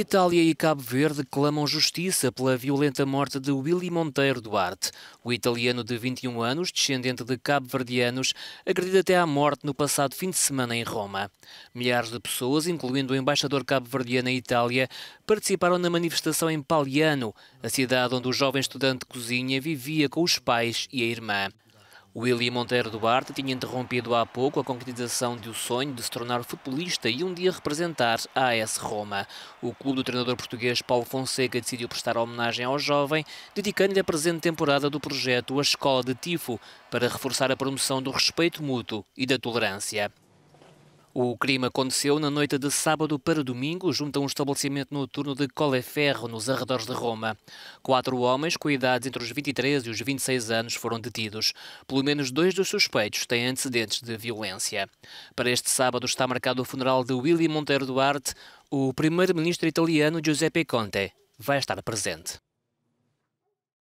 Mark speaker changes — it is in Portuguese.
Speaker 1: Itália e Cabo Verde clamam justiça pela violenta morte de Willy Monteiro Duarte. O italiano de 21 anos, descendente de cabo-verdianos, agredido até à morte no passado fim de semana em Roma. Milhares de pessoas, incluindo o embaixador cabo-verdiano em Itália, participaram na manifestação em Paliano, a cidade onde o jovem estudante de cozinha vivia com os pais e a irmã. William Monteiro Duarte tinha interrompido há pouco a concretização de um sonho de se tornar futebolista e um dia representar a AS Roma. O clube do treinador português Paulo Fonseca decidiu prestar homenagem ao jovem, dedicando-lhe a presente temporada do projeto A Escola de Tifo, para reforçar a promoção do respeito mútuo e da tolerância. O crime aconteceu na noite de sábado para domingo, junto a um estabelecimento noturno de Coleferro, nos arredores de Roma. Quatro homens, com idades entre os 23 e os 26 anos, foram detidos. Pelo menos dois dos suspeitos têm antecedentes de violência. Para este sábado está marcado o funeral de Willy Monteiro Duarte. O primeiro-ministro italiano Giuseppe Conte vai estar presente.